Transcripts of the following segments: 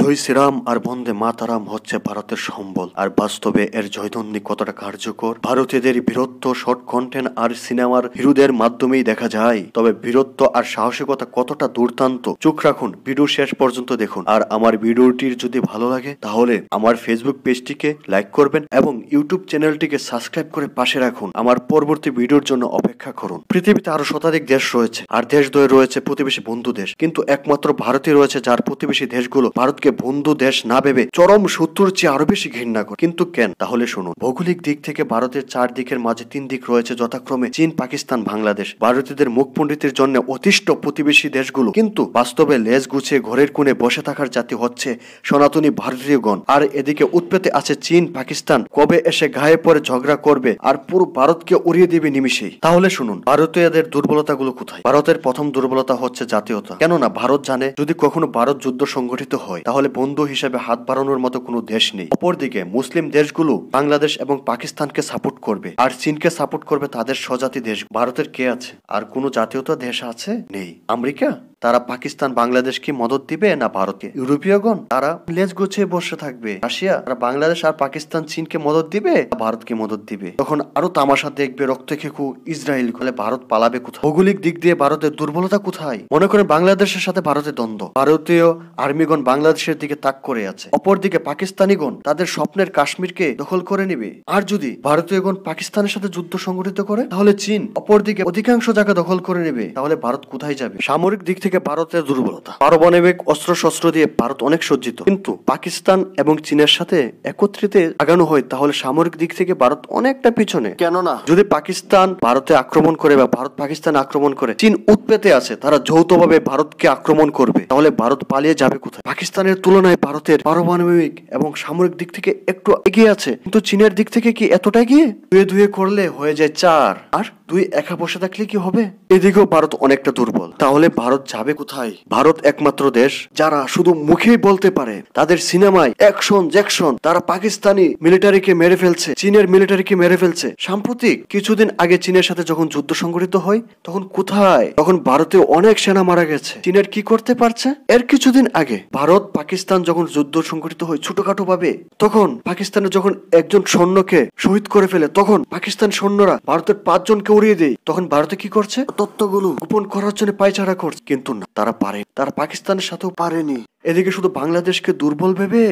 জয় শ্রীরাম আর বন্দে মাতারাম হচ্ছে ভারতের সম্বল আর বাস্তবে এর জয়ধ্বনি কতটা কার্যকর ভারতীয়দের বীরত্ব শর্ট কন্টেন্ট আর সিনেমার হিরুদের মাধ্যমেই দেখা যায় তবে বীরত্ব আর সাহসিকতা কতটা দুর্দান্ত চোখ রাখুন ভিডিও শেষ পর্যন্ত দেখুন আর আমার ভিডিওটির যদি ভালো লাগে তাহলে আমার ফেসবুক পেজটিকে লাইক করবেন এবং ইউটিউব চ্যানেলটিকে সাবস্ক্রাইব করে পাশে রাখুন আমার পরবর্তী ভিডিওর জন্য অপেক্ষা করুন পৃথিবীতে আরো শতাধিক দেশ রয়েছে আর দেশ দ্বয় রয়েছে প্রতিবেশী বন্ধু দেশ কিন্তু একমাত্র ভারতই রয়েছে যার প্রতিবেশী দেশগুলো ভারতকে দেশকে বন্ধু দেশ না ভেবে চরম শত্রুর চেয়ে আরো বেশি ঘৃণা করে কিন্তু কেন তাহলে শুনুন ভৌগোলিক দিক থেকে ভারতের চার দিকের মাঝে তিন দিক রয়েছে যথাক্রমে চীন পাকিস্তান বাংলাদেশ ভারতীয়দের মুখ পণ্ডিতের জন্য অতিষ্ঠ প্রতিবেশী দেশগুলো কিন্তু বাস্তবে লেজ গুছিয়ে ঘরের কোণে বসে থাকার জাতি হচ্ছে সনাতনী ভারতীয়গণ আর এদিকে উৎপেতে আছে চীন পাকিস্তান কবে এসে গায়ে পরে ঝগড়া করবে আর পুরো ভারতকে উড়িয়ে দিবে নিমিশেই তাহলে শুনুন ভারতীয়দের দুর্বলতা গুলো কোথায় ভারতের প্রথম দুর্বলতা হচ্ছে জাতীয়তা কেননা ভারত জানে যদি কখনো ভারত যুদ্ধ সংগঠিত হয় তাহলে তাহলে বন্ধু হিসেবে হাত বাড়ানোর মতো কোনো দেশ নেই অপরদিকে মুসলিম দেশগুলো বাংলাদেশ এবং পাকিস্তানকে সাপোর্ট করবে আর চীনকে সাপোর্ট করবে তাদের স্বজাতি দেশ ভারতের কে আছে আর কোনো জাতীয়তা দেশ আছে নেই আমেরিকা তারা পাকিস্তান বাংলাদেশকে মদত দিবে না ভারতকে ইউরোপীয়গণ তারা লেজ গুছিয়ে বসে থাকবে রাশিয়া তারা বাংলাদেশ আর পাকিস্তান চীনকে মদত দিবে না ভারতকে মদত দিবে তখন আরো তামাশা দেখবে রক্ত খেকু ইসরায়েল ফলে ভারত পালাবে কোথায় ভৌগোলিক দিক দিয়ে ভারতের দুর্বলতা কোথায় মনে করেন বাংলাদেশের সাথে ভারতের দ্বন্দ্ব ভারতীয় আর্মিগণ বাংলাদেশের দিকে তাক করে আছে অপরদিকে পাকিস্তানিগণ তাদের স্বপ্নের কাশ্মীরকে দখল করে নিবে আর যদি ভারতীয়গণ পাকিস্তানের সাথে যুদ্ধ সংগঠিত করে তাহলে চীন অপরদিকে অধিকাংশ জায়গা দখল করে নেবে তাহলে ভারত কোথায় যাবে সামরিক দিক থেকে ভারতের দুর্বলতা পারমাণবিক অস্ত্র শস্ত্র দিয়ে ভারত অনেক সজ্জিত কিন্তু পাকিস্তান এবং চীনের সাথে একত্রিত আগানো হয় তাহলে সামরিক দিক থেকে ভারত অনেকটা পিছনে কেননা যদি পাকিস্তান ভারতে আক্রমণ করে বা ভারত পাকিস্তান আক্রমণ করে চীন উৎপেতে আছে তারা যৌথভাবে ভারতকে আক্রমণ করবে তাহলে ভারত পালিয়ে যাবে কোথায় পাকিস্তানের তুলনায় ভারতের পারমাণবিক এবং সামরিক দিক থেকে একটু এগিয়ে আছে কিন্তু চীনের দিক থেকে কি এতটা এগিয়ে ধুয়ে ধুয়ে করলে হয়ে যায় চার আর তুই একা বসে থাকলে কি হবে এদিকেও ভারত অনেকটা দুর্বল তাহলে ভারত যাবে কোথায় ভারত একমাত্র দেশ যারা শুধু মুখেই বলতে পারে তাদের সিনেমায় অ্যাকশন জ্যাকশন তারা পাকিস্তানি মিলিটারিকে মেরে ফেলছে চীনের মিলিটারিকে মেরে ফেলছে সাম্প্রতিক কিছুদিন আগে চীনের সাথে যখন যুদ্ধ সংঘটিত হয় তখন কোথায় তখন ভারতে অনেক সেনা মারা গেছে চীনের কি করতে পারছে এর কিছুদিন আগে ভারত পাকিস্তান যখন যুদ্ধ সংঘটিত হয় ছোটখাটো ভাবে তখন পাকিস্তানে যখন একজন সৈন্যকে শহীদ করে ফেলে তখন পাকিস্তান সৈন্যরা ভারতের পাঁচজনকে উড়িয়ে দেয় তখন ভারতে কি করছে তত্ত্বগুলো গোপন করার জন্য পায়চারা করছে কিন্তু না তারা পারে তারা পাকিস্তানের সাথেও পারেনি এদিকে শুধু বাংলাদেশকে দুর্বল ভেবে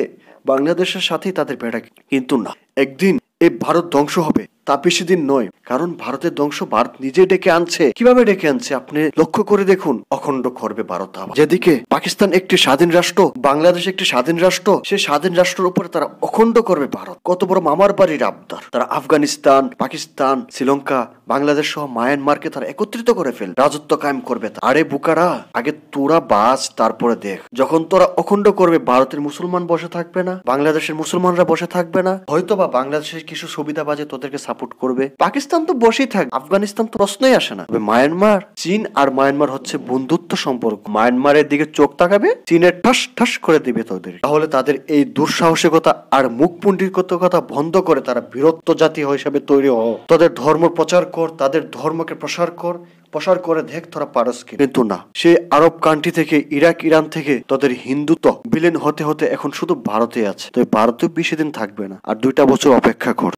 বাংলাদেশের সাথেই তাদের বেড়া কিন্তু না একদিন এই ভারত ধ্বংস হবে তা বেশি দিন নয় কারণ ভারতের ধ্বংস ভারত নিজে ডেকে আনছে কিভাবে ডেকে আনছে আপনি লক্ষ্য করে দেখুন অখণ্ড করবে ভারত যেদিকে পাকিস্তান একটি স্বাধীন রাষ্ট্র বাংলাদেশ একটি স্বাধীন রাষ্ট্র সে স্বাধীন রাষ্ট্রের উপরে তারা অখণ্ড করবে ভারত কত বড় মামার বাড়ির আবদার তারা আফগানিস্তান পাকিস্তান শ্রীলঙ্কা বাংলাদেশ সহ মায়ানমারকে তারা একত্রিত করে ফেল রাজত্ব কায়েম করবে আরে বুকারা আগে তোরা বাস তারপরে দেখ যখন তোরা অখণ্ড করবে ভারতের মুসলমান বসে থাকবে না বাংলাদেশের মুসলমানরা বসে থাকবে না হয়তো বা বাংলাদেশের কিছু সুবিধা বাজে তোদেরকে সাপোর্ট করবে পাকিস্তান তো বসেই থাকে আফগানিস্তান তো প্রশ্নই আসে না তবে মায়ানমার চীন আর মায়ানমার হচ্ছে বন্ধুত্ব সম্পর্ক মায়ানমারের দিকে চোখ তাকাবে চীনের ঠাস ঠাস করে দিবে তাদের তাহলে তাদের এই দুঃসাহসিকতা আর মুখ কথা বন্ধ করে তারা বীরত্ব জাতি হিসাবে তৈরি হও তাদের ধর্ম প্রচার কর তাদের ধর্মকে প্রসার কর প্রসার করে দেখ তোরা পারস কিন্তু না সেই আরব কান্ট্রি থেকে ইরাক ইরান থেকে তাদের হিন্দুত্ব বিলীন হতে হতে এখন শুধু ভারতে আছে তো ভারতে বেশি দিন থাকবে না আর দুইটা বছর অপেক্ষা কর